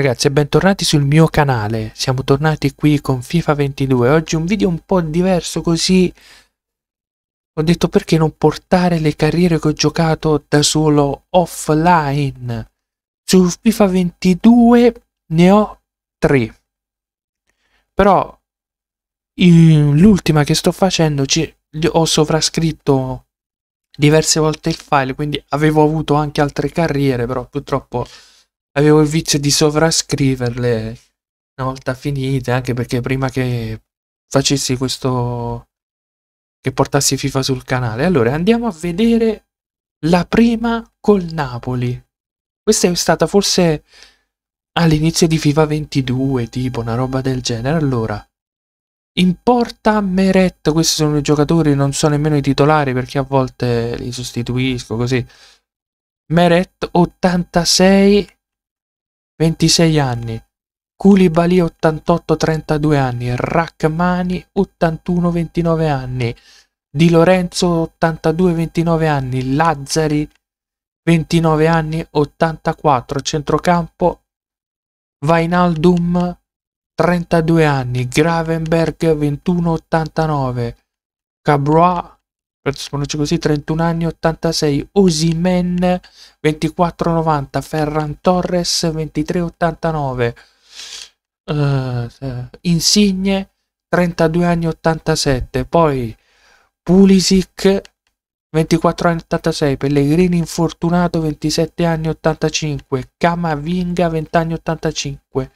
ragazzi e bentornati sul mio canale Siamo tornati qui con FIFA 22 Oggi un video un po' diverso così Ho detto perché non portare le carriere che ho giocato da solo offline Su FIFA 22 ne ho 3 Però l'ultima che sto facendo ho sovrascritto diverse volte il file quindi avevo avuto anche altre carriere però purtroppo avevo il vizio di sovrascriverle una volta finite, anche perché prima che facessi questo, che portassi FIFA sul canale. Allora, andiamo a vedere la prima col Napoli. Questa è stata forse all'inizio di FIFA 22, tipo una roba del genere. Allora, in porta Meret, questi sono i giocatori, non so nemmeno i titolari perché a volte li sostituisco così. Meret 86 26 anni, Koulibaly 88-32 anni, Rachmani 81-29 anni, Di Lorenzo 82-29 anni, Lazzari 29 anni, 84, centrocampo Vainaldum 32 anni, Gravenberg 21-89, Cabrois si pronuncia così, 31 anni, 86, Osimen, 24,90, Ferran Torres, 23,89, uh, eh, Insigne, 32 anni, 87, poi Pulisic, 24 anni 86, Pellegrini infortunato 27 anni 85, Camavinga 20 anni 85,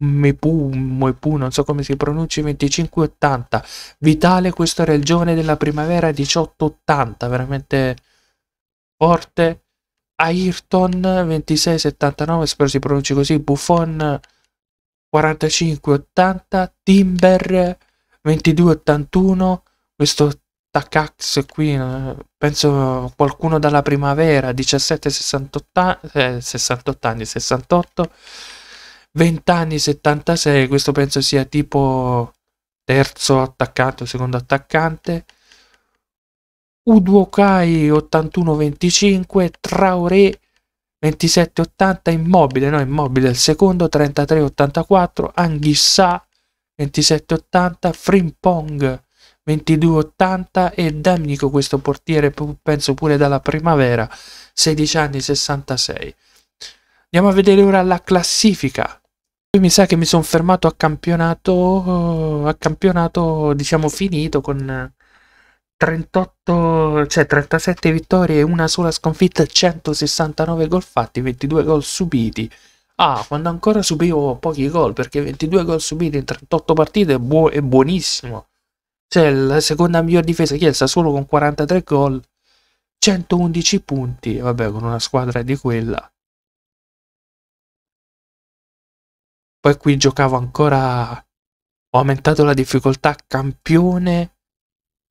Mipu, Moipu, non so come si pronunci, 2580. Vitale, questo era il giovane della primavera 1880, veramente forte. Ayrton 2679, spero si pronunci così. Buffon 4580. Timber 2281. Questo Takax qui, eh, penso qualcuno dalla primavera 1768 eh, 68 anni, 68. 20 anni 76, questo penso sia tipo terzo attaccante o secondo attaccante. Uduokai 81-25, Traoré 27-80, Immobile, no Immobile il secondo, 33-84, Anghissà 27-80, Frimpong 22-80 e Domenico questo portiere penso pure dalla primavera, 16 anni 66. Andiamo a vedere ora la classifica. Qui mi sa che mi sono fermato a campionato, a campionato diciamo finito con 38, eh, cioè 37 vittorie una sola sconfitta, 169 gol fatti, 22 gol subiti. Ah, quando ancora subivo pochi gol, perché 22 gol subiti in 38 partite è, buo è buonissimo. Cioè, la seconda miglior difesa chiesta solo con 43 gol, 111 punti, vabbè, con una squadra di quella. Poi qui giocavo ancora. Ho aumentato la difficoltà campione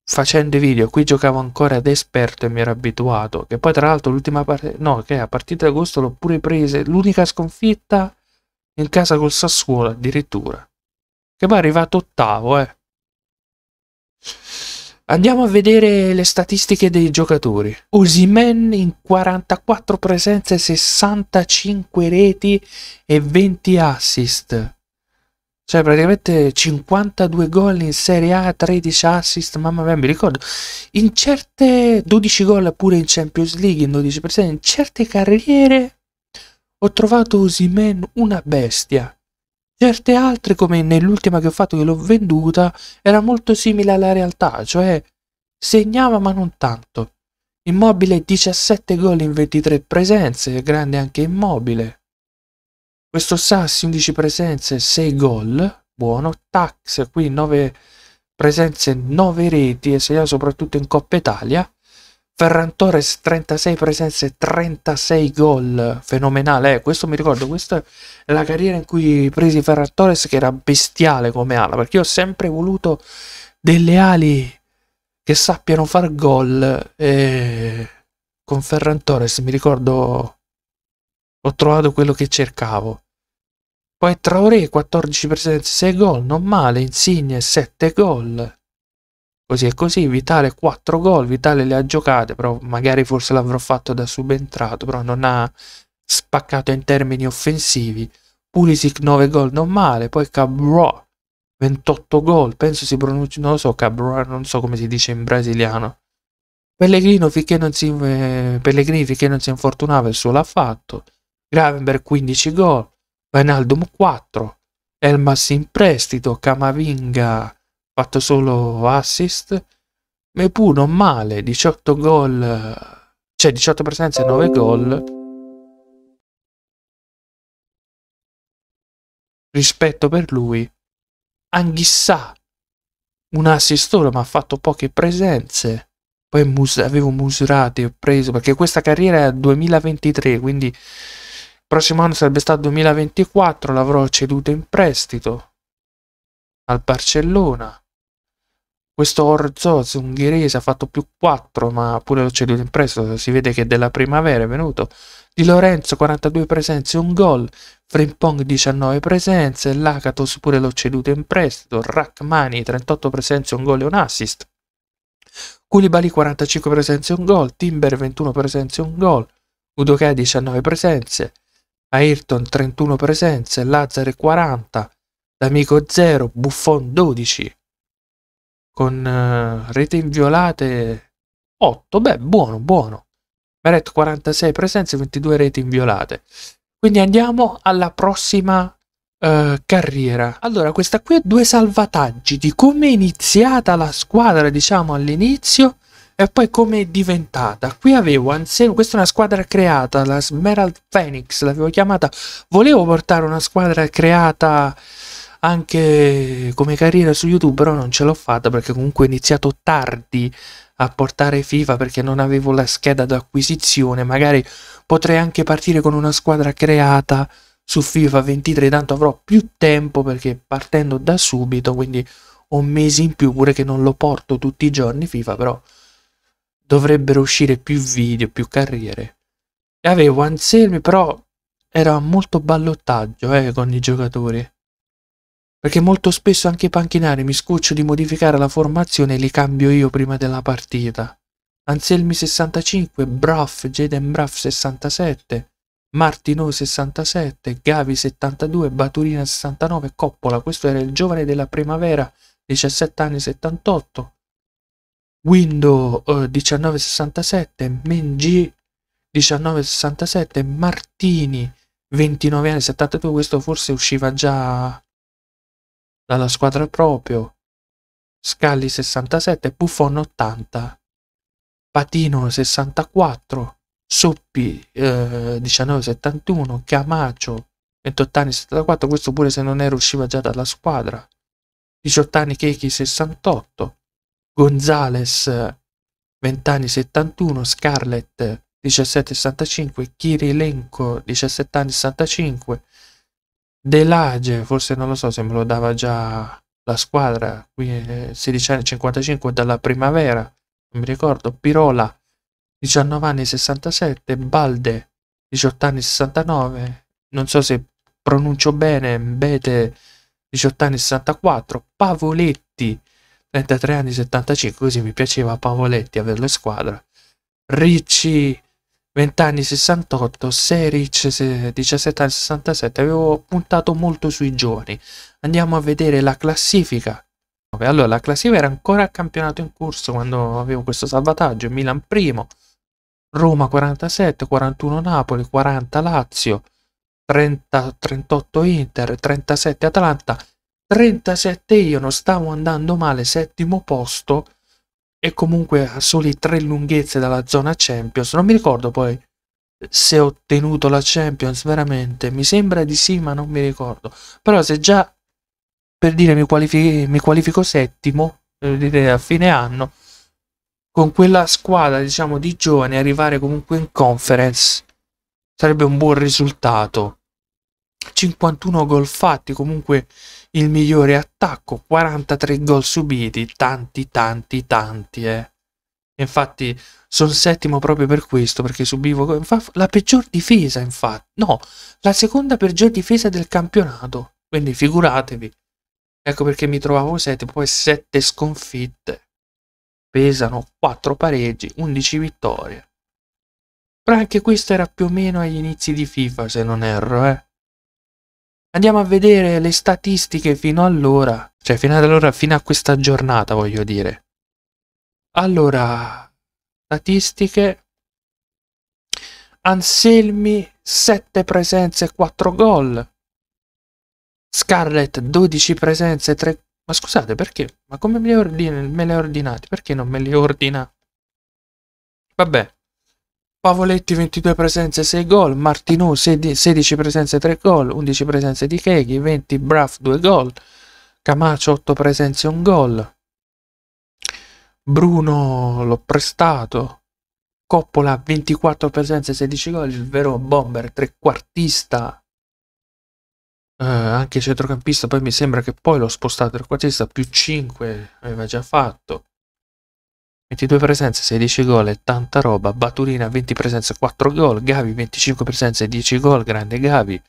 facendo i video. Qui giocavo ancora ad esperto e mi ero abituato. Che poi, tra l'altro, l'ultima parte. No, che a partita d'agosto l'ho pure presa. L'unica sconfitta in casa col Sassuolo addirittura. Che poi è arrivato ottavo, eh. Andiamo a vedere le statistiche dei giocatori. Osimen in 44 presenze, 65 reti e 20 assist. Cioè praticamente 52 gol in Serie A, 13 assist, mamma mia mi ricordo. In certe 12 gol pure in Champions League, in 12 presenze, in certe carriere ho trovato Osimen una bestia. Certe altre, come nell'ultima che ho fatto che l'ho venduta, era molto simile alla realtà, cioè segnava ma non tanto. Immobile 17 gol in 23 presenze, grande anche Immobile. Questo Sassi 11 presenze, 6 gol, buono. Tax qui 9 presenze, 9 reti e segnato soprattutto in Coppa Italia. Ferran Torres 36 presenze, 36 gol, fenomenale, eh? questo mi ricordo, questa è la carriera in cui presi Ferran Torres che era bestiale come ala, perché io ho sempre voluto delle ali che sappiano far gol e con Ferran Torres mi ricordo ho trovato quello che cercavo. Poi Traoré 14 presenze, 6 gol, non male, Insigne 7 gol. Così e così, Vitale 4 gol, Vitale le ha giocate, però magari forse l'avrò fatto da subentrato, però non ha spaccato in termini offensivi. Pulisic 9 gol, non male, poi Cabral 28 gol, penso si pronuncia, non lo so, Cabral, non so come si dice in brasiliano. Pellegrino finché non si, eh, Pellegrini finché non si infortunava il suo l'ha fatto. Gravenberg 15 gol, Vainaldum 4, Elmas in prestito, Camavinga fatto solo assist, ma non male, 18 gol, cioè 18 presenze e 9 gol. Rispetto per lui, Anghissà, un assistore ma ha fatto poche presenze. Poi mus avevo Musurati, ho preso, perché questa carriera è 2023, quindi il prossimo anno sarebbe stato 2024, l'avrò ceduto in prestito al Barcellona. Questo Orzoz ungherese ha fatto più 4, ma pure l'ho ceduto in prestito, si vede che è della primavera è venuto. Di Lorenzo 42 presenze, un gol. Frimpong 19 presenze, Lakatos pure l'ho ceduto in prestito, Rachmani 38 presenze, un gol e un assist. Koulibaly 45 presenze, un gol, Timber 21 presenze, un gol. Udokai 19 presenze, Ayrton 31 presenze, Lazzare 40, D'Amico 0, Buffon 12 con eh, rete inviolate 8, beh buono, buono. Meret 46 presenze, 22 reti inviolate. Quindi andiamo alla prossima uh, carriera. Allora, questa qui è due salvataggi di come è iniziata la squadra, diciamo, all'inizio e poi come è diventata. Qui avevo Anselmo, questa è una squadra creata, la Smerald Phoenix, l'avevo chiamata. Volevo portare una squadra creata anche come carriera su YouTube, però non ce l'ho fatta perché comunque ho iniziato tardi a portare FIFA perché non avevo la scheda d'acquisizione. Magari potrei anche partire con una squadra creata su FIFA 23, tanto avrò più tempo perché partendo da subito, quindi un mese in più, pure che non lo porto tutti i giorni FIFA, però dovrebbero uscire più video, più carriere. E Avevo Anselmi, però era molto ballottaggio eh, con i giocatori perché molto spesso anche i panchinari mi scoccio di modificare la formazione e li cambio io prima della partita. Anselmi 65, Braff, Jaden Braff 67, Martino 67, Gavi 72, Baturina 69, Coppola, questo era il giovane della primavera, 17 anni 78, Window eh, 1967, Mengi 1967, Martini 29 anni 72, questo forse usciva già dalla squadra proprio, Scalli 67, Buffon 80, Patino 64, Soppi eh, 1971, Camacho 28 anni 74, questo pure se non era usciva già dalla squadra, 18 anni Keiki 68, Gonzales 20 anni 71, Scarlett 17 65, Kirilenko 17 anni 65, De cioè, forse non lo so se me lo dava già la squadra, qui è eh, 16 anni 55 dalla primavera, non mi ricordo, Pirola 19 anni 67, Balde 18 anni 69, non so se pronuncio bene, Bete 18 anni 64, Pavoletti 33 anni 75, così mi piaceva Pavoletti averlo in squadra, Ricci 20 anni 68, 16, 17 anni 67, avevo puntato molto sui giovani. Andiamo a vedere la classifica. Allora, la classifica era ancora a campionato in corso quando avevo questo salvataggio. Milan primo, Roma 47, 41 Napoli, 40 Lazio, 30, 38 Inter, 37 Atalanta, 37 io, non stavo andando male, settimo posto e comunque a soli tre lunghezze dalla zona Champions. Non mi ricordo poi se ho ottenuto la Champions veramente, mi sembra di sì, ma non mi ricordo. Però se già per dire mi, qualifi- mi qualifico settimo, eh, a fine anno, con quella squadra diciamo di giovani arrivare comunque in conference sarebbe un buon risultato. 51 gol fatti comunque il migliore attacco, 43 gol subiti, tanti, tanti, tanti, eh. Infatti sono settimo proprio per questo, perché subivo la peggior difesa, infatti. No, la seconda peggior difesa del campionato, quindi figuratevi. Ecco perché mi trovavo settimo, poi sette sconfitte. Pesano 4 pareggi, 11 vittorie. Però anche questo era più o meno agli inizi di FIFA, se non erro, eh. Andiamo a vedere le statistiche fino allora, cioè fino ad allora, fino a questa giornata voglio dire. Allora, statistiche. Anselmi 7 presenze e 4 gol. Scarlett 12 presenze e 3... Ma scusate perché? Ma come me le, ordine, me le ordinate? Perché non me le ordina? Vabbè. Pavoletti 22 presenze 6 gol, Martinu 16 presenze 3 gol, 11 presenze di Keghi, 20 Braff 2 gol, Camacho 8 presenze 1 gol, Bruno l'ho prestato, Coppola 24 presenze 16 gol, il vero bomber trequartista, eh, anche centrocampista, poi mi sembra che poi l'ho spostato trequartista più 5 aveva già fatto. 22 presenze, 16 gol e tanta roba. Baturina 20 presenze, 4 gol. Gavi 25 presenze, 10 gol. Grande Gavi.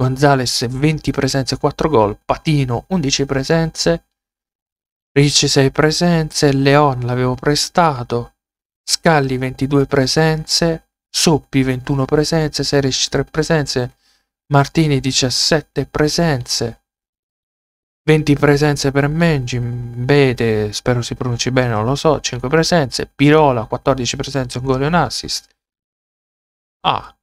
Gonzales 20 presenze, 4 gol. Patino 11 presenze. Ricci 6 presenze. Leon l'avevo prestato. Scalli 22 presenze. Soppi 21 presenze. Sereci 3 presenze. Martini 17 presenze. 20 presenze per Mengin, Bede, spero si pronunci bene, non lo so, 5 presenze, Pirola, 14 presenze, un gol e un assist. Ah,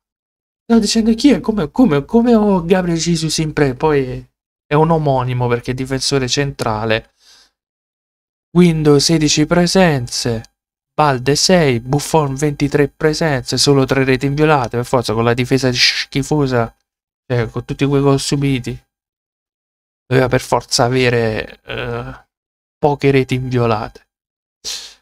stavo dicendo chi è, come, come, come ho Gabriel Jesus in pre, poi è un omonimo perché è difensore centrale. Windows 16 presenze, Balde 6, Buffon 23 presenze, solo 3 reti inviolate, per forza con la difesa schifosa, cioè con tutti quei gol subiti doveva per forza avere eh, poche reti inviolate.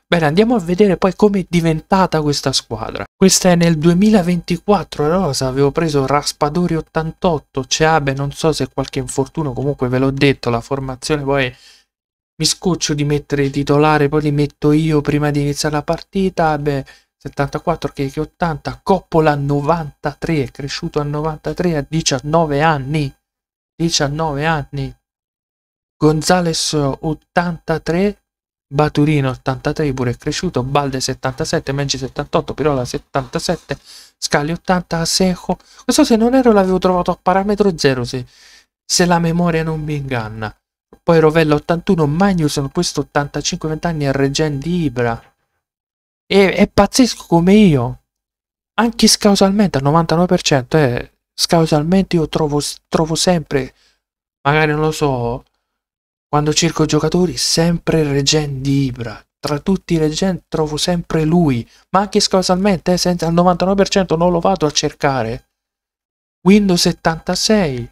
Bene, andiamo a vedere poi come è diventata questa squadra. Questa è nel 2024 rosa, avevo preso Raspadori 88, Ceabe, non so se qualche infortunio, comunque ve l'ho detto, la formazione poi mi scoccio di mettere titolare, poi li metto io prima di iniziare la partita, beh, 74 che 80, Coppola 93, è cresciuto a 93 a 19 anni. 19 anni, Gonzales 83, Baturino 83 pure è cresciuto, Balde 77, Menci 78, Pirola 77, Scali 80, Asejo. Questo se non ero l'avevo trovato a parametro 0 se, se la memoria non mi inganna. Poi Rovella 81, Magnus questo 85 20 anni a Regen di Ibra. E, è pazzesco come io. Anche scausalmente al 99% è Scausalmente io trovo, trovo sempre, magari non lo so, quando cerco giocatori, sempre Regen di Ibra. Tra tutti i Regen trovo sempre lui, ma anche scausalmente, eh, senza, al 99% non lo vado a cercare. Windows 76,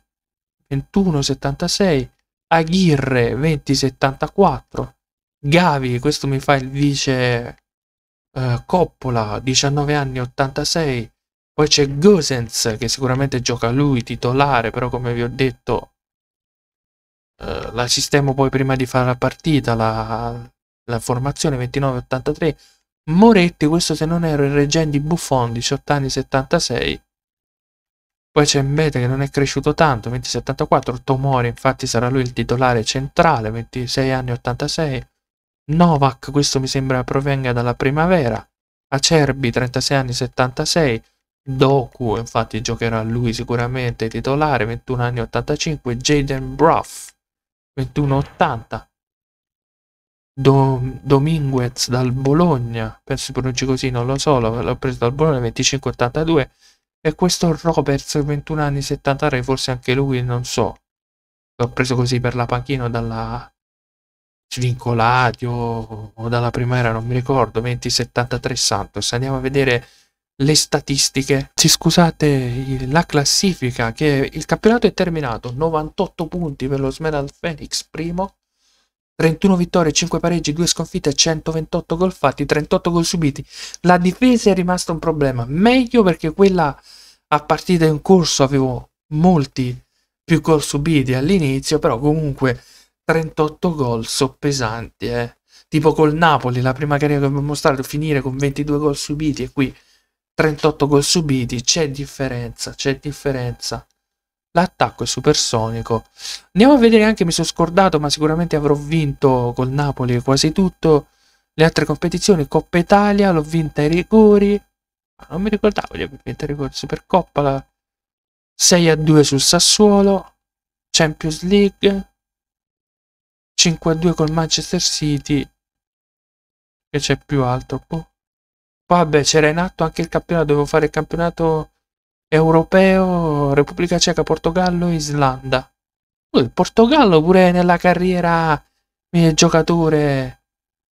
2176, Aguirre 2074, Gavi, questo mi fa il vice eh, Coppola, 19 anni 86, poi c'è Gosens che sicuramente gioca lui titolare, però come vi ho detto eh, la sistemo poi prima di fare la partita, la, la formazione 29-83. Moretti, questo se non ero il Regendi Buffon, 18 anni 76. Poi c'è Mbete che non è cresciuto tanto, 2074, Tomori infatti sarà lui il titolare centrale, 26 anni 86. Novak, questo mi sembra provenga dalla primavera. Acerbi, 36 anni 76. Doku, infatti giocherà lui sicuramente titolare, 21 anni 85, Jaden Bruff, 21-80, Dom- Dominguez dal Bologna, penso si pronunci così, non lo so, l'ho preso dal Bologna 25-82 e questo Roberts 21 anni 73, forse anche lui, non so, l'ho preso così per la panchina dalla svincolati o, o dalla primavera, non mi ricordo, 20-73 Santos, andiamo a vedere le statistiche. Sì, scusate, la classifica che il campionato è terminato, 98 punti per lo Smedal Phoenix primo, 31 vittorie, 5 pareggi, 2 sconfitte, 128 gol fatti, 38 gol subiti. La difesa è rimasta un problema, meglio perché quella a partita in corso avevo molti più gol subiti all'inizio, però comunque 38 gol soppesanti, eh. Tipo col Napoli, la prima carriera che vi ho mostrato, finire con 22 gol subiti e qui 38 gol subiti, c'è differenza, c'è differenza. L'attacco è supersonico. Andiamo a vedere anche, mi sono scordato, ma sicuramente avrò vinto col Napoli quasi tutto. Le altre competizioni, Coppa Italia, l'ho vinta ai rigori. non mi ricordavo di aver vinto ai rigori. Supercoppa, 6 a 2 sul Sassuolo. Champions League. 5 a 2 col Manchester City. Che c'è più alto, boh vabbè c'era in atto anche il campionato, dovevo fare il campionato europeo, Repubblica Ceca, Portogallo Islanda. Il Portogallo pure nella carriera mio giocatore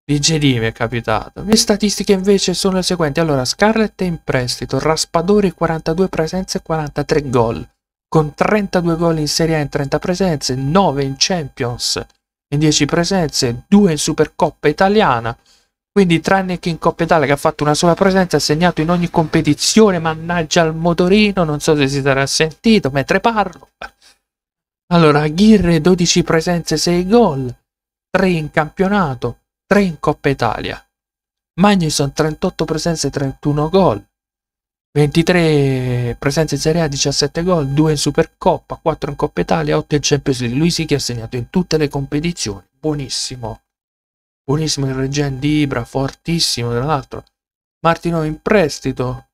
di Jedi mi è capitato. Le statistiche invece sono le seguenti. Allora, Scarlett è in prestito, Raspadori 42 presenze e 43 gol, con 32 gol in Serie A in 30 presenze, 9 in Champions in 10 presenze, 2 in Supercoppa italiana, quindi tranne che in Coppa Italia che ha fatto una sola presenza, ha segnato in ogni competizione, mannaggia al motorino, non so se si sarà sentito mentre parlo. Allora, Aguirre 12 presenze, 6 gol, 3 in campionato, 3 in Coppa Italia. Magnuson 38 presenze, 31 gol. 23 presenze in Serie A, 17 gol, 2 in Supercoppa, 4 in Coppa Italia, 8 in Champions League. Lui sì che ha segnato in tutte le competizioni. Buonissimo buonissimo il Regen di Ibra, fortissimo tra l'altro. Martino in prestito.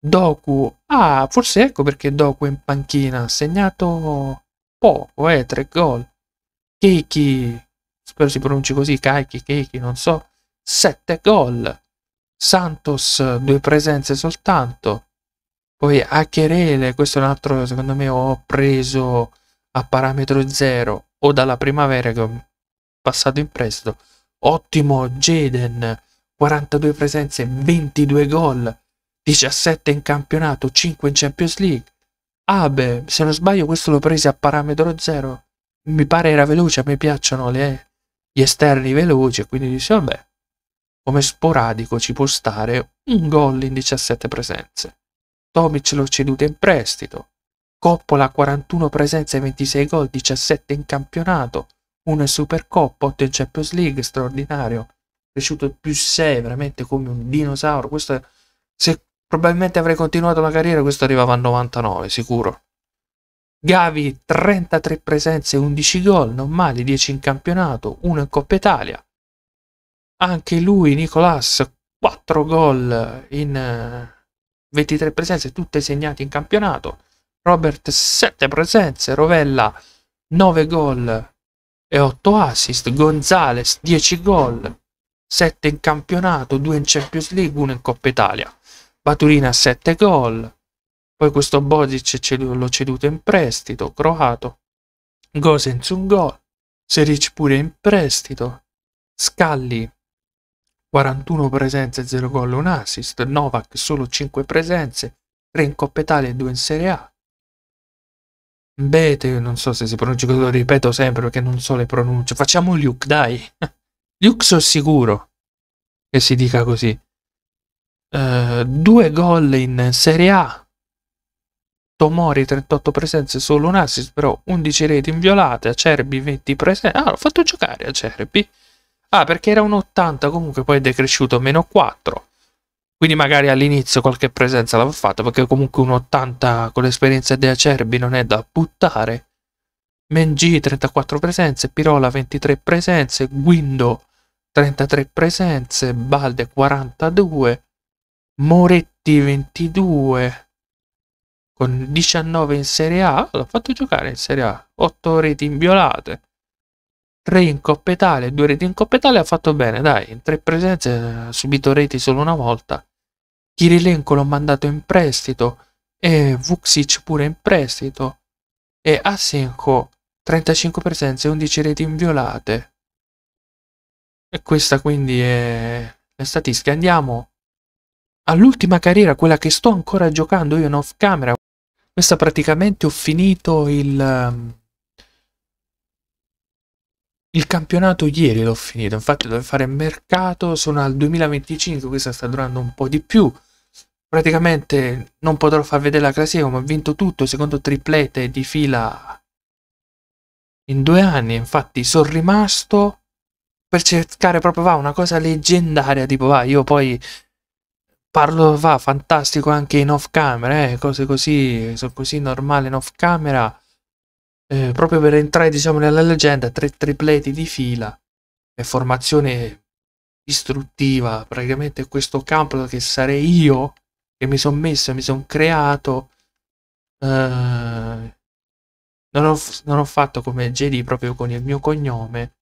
Doku, ah, forse ecco perché Doku è in panchina, ha segnato poco, eh, tre gol. Keiki, spero si pronunci così, Kaiki, Keiki, non so, sette gol. Santos, due presenze soltanto. Poi Acherele, questo è un altro, secondo me, ho preso a parametro zero o dalla primavera che ho passato in prestito. Ottimo Jaden, 42 presenze, 22 gol, 17 in campionato, 5 in Champions League. beh, se non sbaglio questo l'ho preso a parametro zero. Mi pare era veloce, a me piacciono le, gli esterni veloci, quindi dice vabbè, come sporadico ci può stare un gol in 17 presenze. Tomic l'ho ceduto in prestito. Coppola 41 presenze, 26 gol, 17 in campionato una Supercoppa, 8 in Champions League, straordinario, cresciuto più 6, veramente come un dinosauro. Questo è, se probabilmente avrei continuato la carriera, questo arrivava a 99, sicuro. Gavi 33 presenze, 11 gol, non male, 10 in campionato, 1 in Coppa Italia. Anche lui, Nicolas, 4 gol in 23 eh, presenze, tutte segnate in campionato. Robert 7 presenze, Rovella 9 gol e 8 assist, Gonzales 10 gol, 7 in campionato, 2 in Champions League, 1 in Coppa Italia. Baturina 7 gol, poi questo Bodic l'ho ceduto in prestito, croato. Gosens un gol, Seric pure in prestito. Scalli 41 presenze, 0 gol, 1 assist. Novak solo 5 presenze, 3 in Coppa Italia e 2 in Serie A. Bete, non so se si pronuncia lo ripeto sempre perché non so le pronunce. Facciamo Luke, dai. Luke sono sicuro che si dica così. Uh, due gol in Serie A. Tomori 38 presenze, solo un assist, però 11 reti inviolate. Acerbi 20 presenze. Ah, l'ho fatto giocare Acerbi. Ah, perché era un 80, comunque poi è decresciuto a meno 4. Quindi magari all'inizio qualche presenza l'avevo fatta, perché comunque un 80 con l'esperienza di Acerbi non è da buttare. Mengi 34 presenze, Pirola 23 presenze, Guindo 33 presenze, Balde 42, Moretti 22 con 19 in Serie A, l'ho fatto giocare in Serie A, 8 reti inviolate. 3 in Coppa Italia, 2 reti in Coppa Italia, ha fatto bene, dai, in 3 presenze ha eh, subito reti solo una volta. Kirilenko l'ho mandato in prestito e Vuksic pure in prestito e Asenko 35 presenze, 11 reti inviolate. E questa quindi è la statistica. Andiamo all'ultima carriera, quella che sto ancora giocando io in off camera. Questa praticamente ho finito il ehm, il campionato ieri l'ho finito, infatti dovevo fare mercato, sono al 2025, questa sta durando un po' di più. Praticamente non potrò far vedere la classifica, ma ho vinto tutto, secondo triplete di fila in due anni, infatti sono rimasto per cercare proprio va, una cosa leggendaria, tipo va, io poi parlo va, fantastico anche in off camera, eh, cose così, sono così normale in off camera eh, proprio per entrare diciamo, nella leggenda, tre tripleti di fila, e formazione istruttiva, praticamente questo campo che sarei io, che mi sono messo, mi sono creato, eh, non, ho, non, ho, fatto come JD proprio con il mio cognome,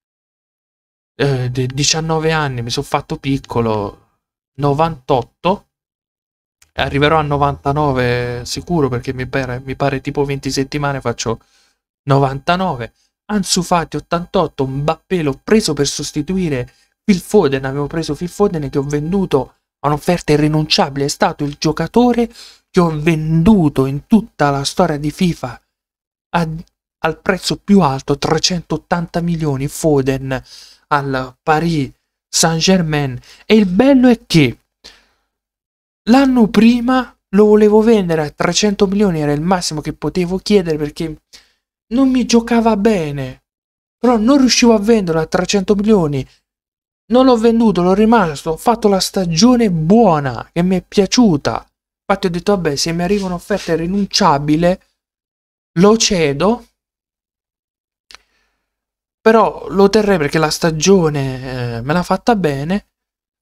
eh, 19 anni mi sono fatto piccolo, 98, arriverò a 99 sicuro perché mi pare, mi pare tipo 20 settimane faccio 99, Ansu Fati 88, Mbappé l'ho preso per sostituire Phil Foden, avevo preso Phil Foden che ho venduto a un'offerta irrinunciabile, è stato il giocatore che ho venduto in tutta la storia di FIFA a, al prezzo più alto, 380 milioni Foden al Paris Saint Germain e il bello è che l'anno prima lo volevo vendere a 300 milioni, era il massimo che potevo chiedere perché non mi giocava bene. Però non riuscivo a venderlo a 300 milioni. Non l'ho venduto, l'ho rimasto. Ho fatto la stagione buona che mi è piaciuta. Infatti ho detto, vabbè, se mi arriva un'offerta irrinunciabile, lo cedo. Però lo terrei perché la stagione eh, me l'ha fatta bene.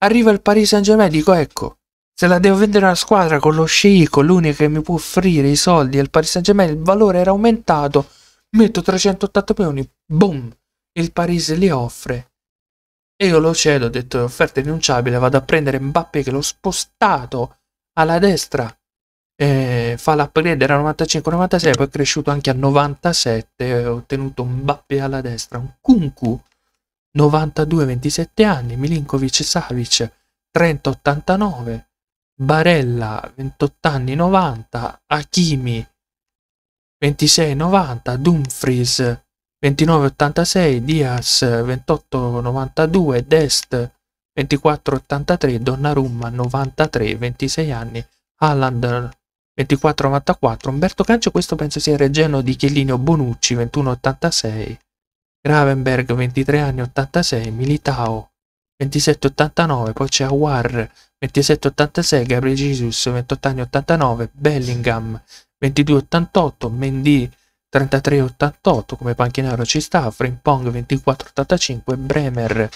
Arriva il Paris Saint Germain e dico, ecco, se la devo vendere alla squadra con lo sceicco, l'unica che mi può offrire i soldi è il Paris Saint Germain, il valore era aumentato Metto 380 peoni, boom! Il Paris li offre. E io lo cedo, ho detto offerta rinunciabile, vado a prendere Mbappé che l'ho spostato alla destra. E fa l'upgrade, era 95-96, poi è cresciuto anche a 97, ho ottenuto Mbappé alla destra. Un Kunku, 92-27 anni, Milinkovic Savic, 30-89. Barella 28 anni 90, Hakimi 26,90 Dumfries, 29,86 Diaz, 28,92 Dest, 24,83 Donnarumma, 93, 26 anni, Haaland, 24,94 Umberto Cancio, questo penso sia il regeno di Chiellini Bonucci, 21,86 Gravenberg, 23 anni, 86 Militao, 27,89 poi c'è Awar, 27,86 Gabriel Jesus, 28 anni, 89 Bellingham, 22,88, Mendy 33,88 come panchinaro ci sta, Frimpong 24,85, Bremer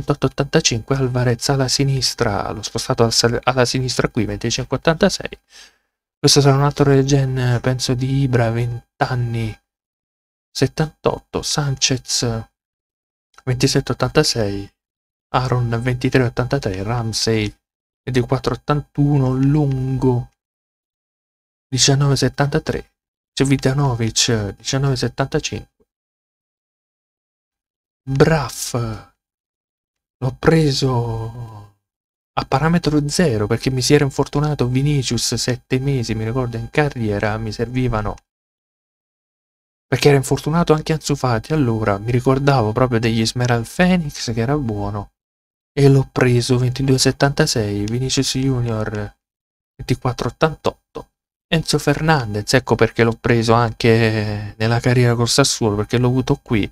28,85, Alvarez alla sinistra, l'ho spostato alla sinistra qui, 25,86. Questo sarà un altro regen, penso di Ibra, 20 anni, 78, Sanchez 27,86, Aaron 23,83, Ramsey 24,81, Lungo 1973, Civitanovic 1975. Braff l'ho preso a parametro zero perché mi si era infortunato Vinicius sette mesi, mi ricordo, in carriera mi servivano. Perché era infortunato anche Anzufati allora, mi ricordavo proprio degli Esmeralda Phoenix che era buono e l'ho preso 22,76, Vinicius Junior 24,88. Enzo Fernandez, ecco perché l'ho preso anche nella carriera con Sassuolo, perché l'ho avuto qui.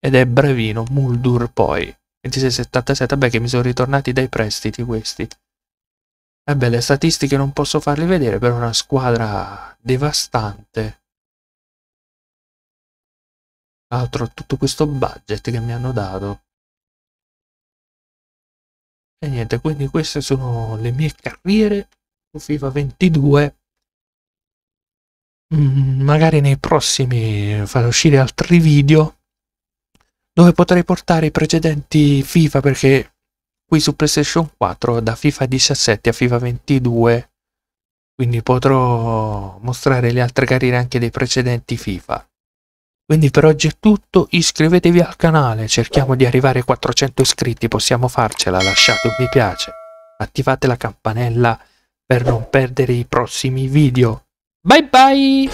Ed è bravino, Muldur poi. 26,77, vabbè che mi sono ritornati dai prestiti questi. Vabbè, le statistiche non posso farle vedere, però è una squadra devastante. Altro tutto questo budget che mi hanno dato. E niente, quindi queste sono le mie carriere su FIFA 22 Mm, magari nei prossimi farò uscire altri video dove potrei portare i precedenti FIFA perché qui su PlayStation 4 da FIFA 17 a FIFA 22 quindi potrò mostrare le altre carriere anche dei precedenti FIFA quindi per oggi è tutto, iscrivetevi al canale, cerchiamo di arrivare a 400 iscritti, possiamo farcela, lasciate un mi piace, attivate la campanella per non perdere i prossimi video Bye bye.